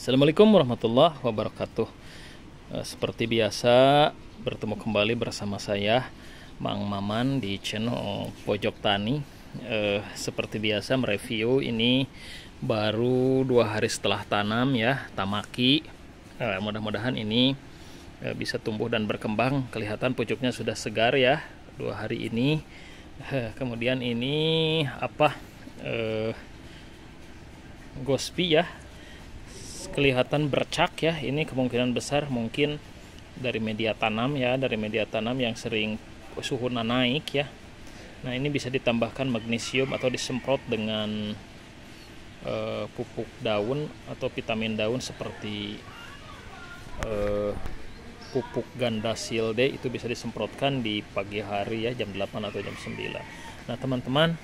Assalamualaikum warahmatullahi wabarakatuh. Eh, seperti biasa, bertemu kembali bersama saya, Mang Maman, di channel Pojok Tani. Eh, seperti biasa, mereview ini baru dua hari setelah tanam, ya, tamaki. Eh, Mudah-mudahan ini eh, bisa tumbuh dan berkembang. Kelihatan pucuknya sudah segar, ya, dua hari ini. Eh, kemudian ini apa? Eh, gospi ya kelihatan bercak ya ini kemungkinan besar mungkin dari media tanam ya dari media tanam yang sering suhu naik ya nah ini bisa ditambahkan magnesium atau disemprot dengan eh, pupuk daun atau vitamin daun seperti eh, pupuk ganda d, itu bisa disemprotkan di pagi hari ya jam 8 atau jam 9 nah teman-teman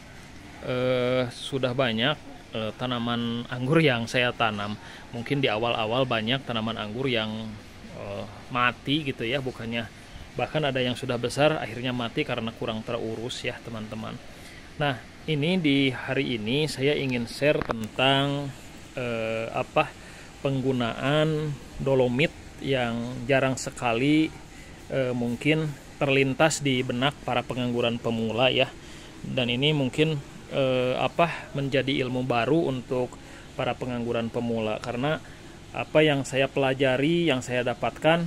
uh, sudah banyak uh, tanaman anggur yang saya tanam mungkin di awal-awal banyak tanaman anggur yang uh, mati gitu ya bukannya bahkan ada yang sudah besar akhirnya mati karena kurang terurus ya teman-teman nah ini di hari ini saya ingin share tentang uh, apa penggunaan dolomit yang jarang sekali mungkin terlintas di benak para pengangguran pemula ya dan ini mungkin eh, apa menjadi ilmu baru untuk para pengangguran pemula karena apa yang saya pelajari yang saya dapatkan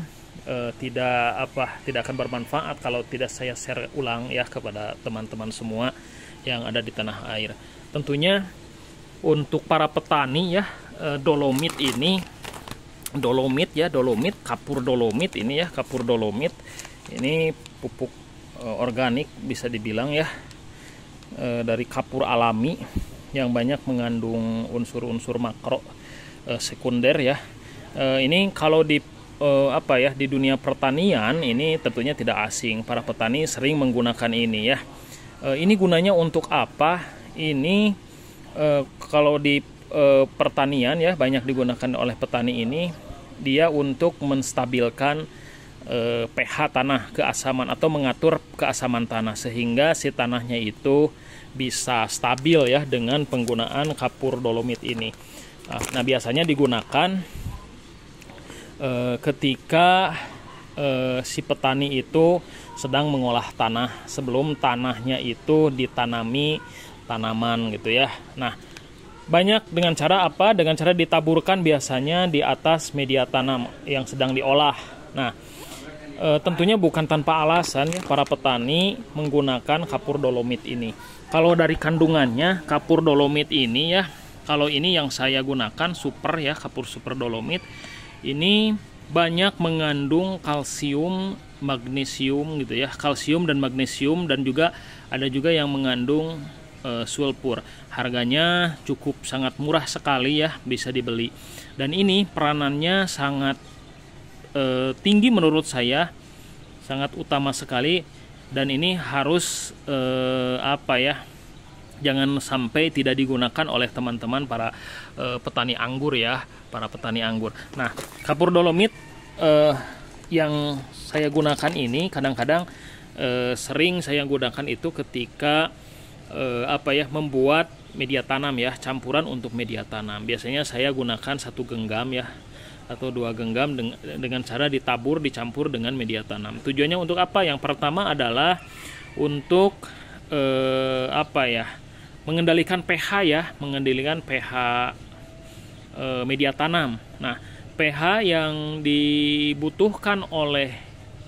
eh, tidak apa tidak akan bermanfaat kalau tidak saya share ulang ya kepada teman-teman semua yang ada di tanah air tentunya untuk para petani ya eh, dolomit ini dolomit ya dolomit kapur dolomit ini ya kapur dolomit ini pupuk eh, organik bisa dibilang ya e, dari kapur alami yang banyak mengandung unsur-unsur makro e, sekunder ya. E, ini kalau di e, apa ya di dunia pertanian ini tentunya tidak asing. Para petani sering menggunakan ini ya. E, ini gunanya untuk apa? Ini e, kalau di e, pertanian ya banyak digunakan oleh petani ini dia untuk menstabilkan eh, pH tanah keasaman atau mengatur keasaman tanah sehingga si tanahnya itu bisa stabil ya dengan penggunaan kapur dolomit ini. Ah, nah, biasanya digunakan eh, ketika eh, si petani itu sedang mengolah tanah sebelum tanahnya itu ditanami tanaman gitu ya. Nah, banyak dengan cara apa? Dengan cara ditaburkan biasanya di atas media tanam yang sedang diolah. Nah, E, tentunya bukan tanpa alasan ya para petani menggunakan kapur dolomit ini. Kalau dari kandungannya kapur dolomit ini ya, kalau ini yang saya gunakan super ya kapur super dolomit ini banyak mengandung kalsium, magnesium gitu ya, kalsium dan magnesium dan juga ada juga yang mengandung e, sulfur. Harganya cukup sangat murah sekali ya, bisa dibeli. Dan ini peranannya sangat e, tinggi menurut saya sangat utama sekali dan ini harus e, apa ya jangan sampai tidak digunakan oleh teman-teman para e, petani anggur ya para petani anggur nah kapur dolomit e, yang saya gunakan ini kadang-kadang e, sering saya gunakan itu ketika e, apa ya membuat media tanam ya campuran untuk media tanam biasanya saya gunakan satu genggam ya atau dua genggam dengan, dengan cara ditabur dicampur dengan media tanam. Tujuannya untuk apa? Yang pertama adalah untuk eh, apa ya? Mengendalikan pH ya, mengendalikan pH eh, media tanam. Nah, pH yang dibutuhkan oleh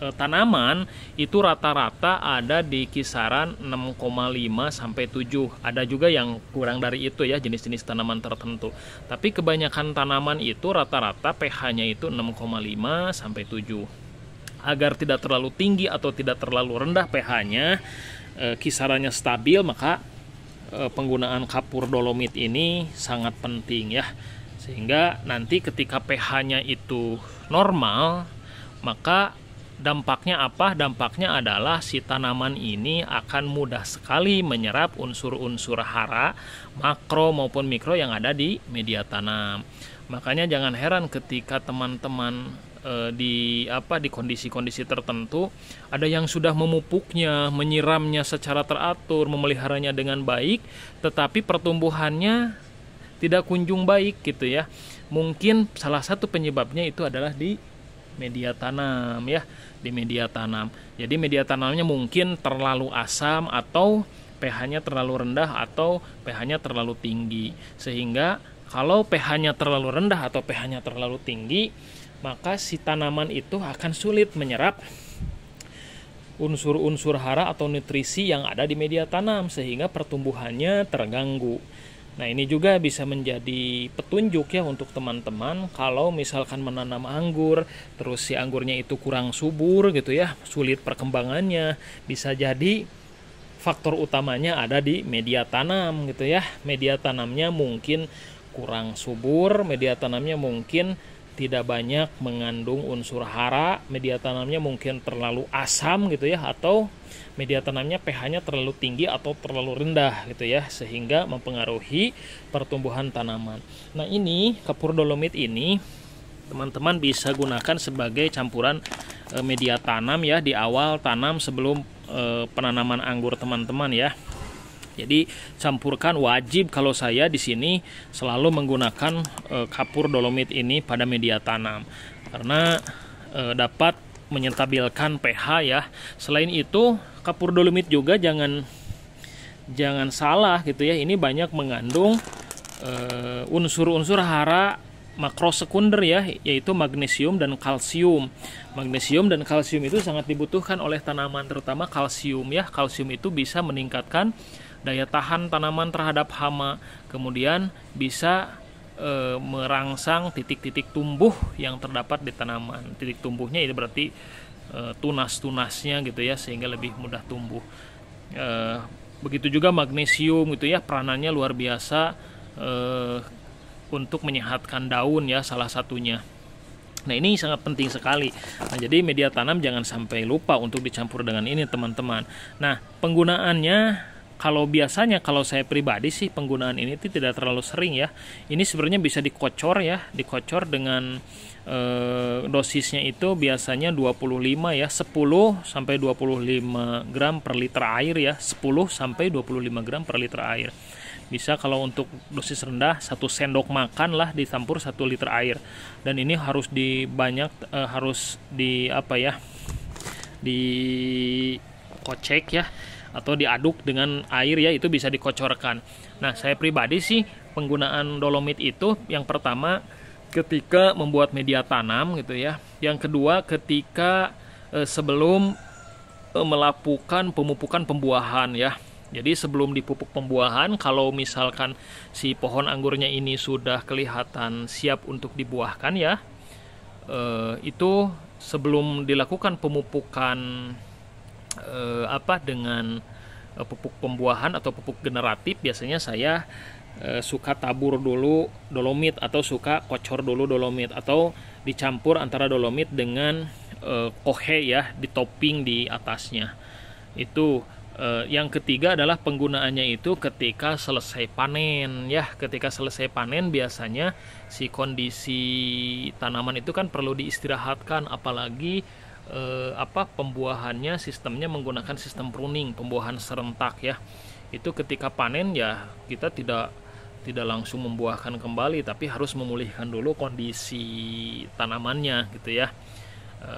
Eh, tanaman itu rata-rata ada di kisaran 6,5 sampai 7. Ada juga yang kurang dari itu ya jenis-jenis tanaman tertentu. Tapi kebanyakan tanaman itu rata-rata pH-nya itu 6,5 sampai 7. Agar tidak terlalu tinggi atau tidak terlalu rendah pH-nya, eh, kisarannya stabil maka eh, penggunaan kapur dolomit ini sangat penting ya sehingga nanti ketika pH-nya itu normal maka Dampaknya apa? Dampaknya adalah si tanaman ini akan mudah sekali menyerap unsur-unsur hara makro maupun mikro yang ada di media tanam. Makanya jangan heran ketika teman-teman e, di apa di kondisi-kondisi tertentu ada yang sudah memupuknya, menyiramnya secara teratur, memeliharanya dengan baik, tetapi pertumbuhannya tidak kunjung baik gitu ya. Mungkin salah satu penyebabnya itu adalah di media tanam ya di media tanam. Jadi media tanamnya mungkin terlalu asam atau pH-nya terlalu rendah atau pH-nya terlalu tinggi. Sehingga kalau pH-nya terlalu rendah atau pH-nya terlalu tinggi, maka si tanaman itu akan sulit menyerap unsur-unsur hara atau nutrisi yang ada di media tanam sehingga pertumbuhannya terganggu. Nah, ini juga bisa menjadi petunjuk ya untuk teman-teman kalau misalkan menanam anggur, terus si anggurnya itu kurang subur gitu ya, sulit perkembangannya, bisa jadi faktor utamanya ada di media tanam gitu ya. Media tanamnya mungkin kurang subur, media tanamnya mungkin tidak banyak mengandung unsur hara, media tanamnya mungkin terlalu asam gitu ya atau media tanamnya pH-nya terlalu tinggi atau terlalu rendah gitu ya sehingga mempengaruhi pertumbuhan tanaman. Nah, ini kapur dolomit ini teman-teman bisa gunakan sebagai campuran eh, media tanam ya di awal tanam sebelum eh, penanaman anggur teman-teman ya. Jadi campurkan wajib kalau saya di sini selalu menggunakan e, kapur dolomit ini pada media tanam karena e, dapat menyetabilkan pH ya. Selain itu kapur dolomit juga jangan jangan salah gitu ya. Ini banyak mengandung eh, unsur-unsur e, hara makro sekunder ya, yaitu magnesium dan kalsium. Magnesium dan kalsium itu sangat dibutuhkan oleh tanaman, terutama kalsium ya. Kalsium itu bisa meningkatkan daya tahan tanaman terhadap hama, kemudian bisa e, merangsang titik-titik tumbuh yang terdapat di tanaman. Titik tumbuhnya ini berarti e, tunas-tunasnya gitu ya sehingga lebih mudah tumbuh. E, begitu juga magnesium gitu ya peranannya luar biasa e, untuk menyehatkan daun ya salah satunya. Nah ini sangat penting sekali. Nah, jadi media tanam jangan sampai lupa untuk dicampur dengan ini teman-teman. Nah penggunaannya kalau biasanya kalau saya pribadi sih penggunaan ini itu tidak terlalu sering ya. Ini sebenarnya bisa dikocor ya, dikocor dengan e, dosisnya itu biasanya 25 ya, 10 sampai 25 gram per liter air ya, 10 sampai 25 gram per liter air. Bisa kalau untuk dosis rendah satu sendok makan lah dicampur satu liter air. Dan ini harus dibanyak e, eh, harus di apa ya? di kocek ya atau diaduk dengan air ya itu bisa dikocorkan. Nah, saya pribadi sih penggunaan dolomit itu yang pertama ketika membuat media tanam gitu ya. Yang kedua ketika eh, sebelum eh, melakukan pemupukan pembuahan ya. Jadi sebelum dipupuk pembuahan, kalau misalkan si pohon anggurnya ini sudah kelihatan siap untuk dibuahkan ya, eh, itu sebelum dilakukan pemupukan eh, apa dengan eh, pupuk pembuahan atau pupuk generatif biasanya saya eh, suka tabur dulu dolomit atau suka kocor dulu dolomit atau dicampur antara dolomit dengan eh, kohe ya di topping di atasnya itu eh, yang ketiga adalah penggunaannya itu ketika selesai panen ya ketika selesai panen biasanya si kondisi tanaman itu kan perlu diistirahatkan apalagi eh, apa pembuahannya sistemnya menggunakan sistem pruning pembuahan serentak ya itu ketika panen ya kita tidak tidak langsung membuahkan kembali tapi harus memulihkan dulu kondisi tanamannya gitu ya e,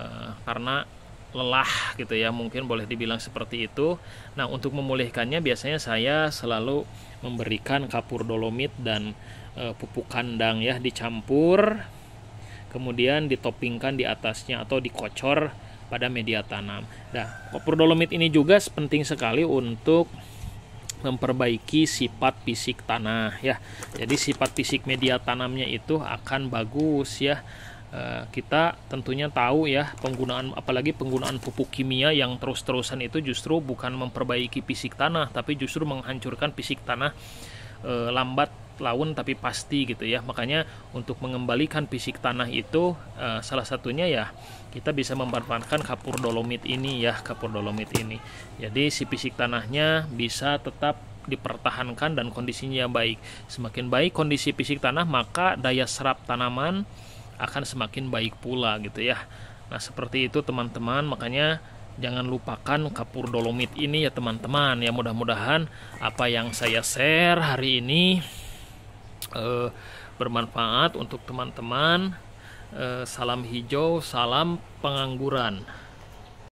karena lelah gitu ya mungkin boleh dibilang seperti itu nah untuk memulihkannya biasanya saya selalu memberikan kapur dolomit dan e, pupuk kandang ya dicampur kemudian ditoppingkan di atasnya atau dikocor pada media tanam. Nah, kopur dolomit ini juga penting sekali untuk memperbaiki sifat fisik tanah ya. Jadi sifat fisik media tanamnya itu akan bagus ya. Eh, kita tentunya tahu ya penggunaan apalagi penggunaan pupuk kimia yang terus-terusan itu justru bukan memperbaiki fisik tanah tapi justru menghancurkan fisik tanah e, lambat laun tapi pasti gitu ya makanya untuk mengembalikan fisik tanah itu uh, salah satunya ya kita bisa memanfaatkan kapur dolomit ini ya kapur dolomit ini jadi si fisik tanahnya bisa tetap dipertahankan dan kondisinya baik semakin baik kondisi fisik tanah maka daya serap tanaman akan semakin baik pula gitu ya nah seperti itu teman-teman makanya jangan lupakan kapur dolomit ini ya teman-teman ya mudah-mudahan apa yang saya share hari ini eh, bermanfaat untuk teman-teman. Eh, salam hijau, salam pengangguran.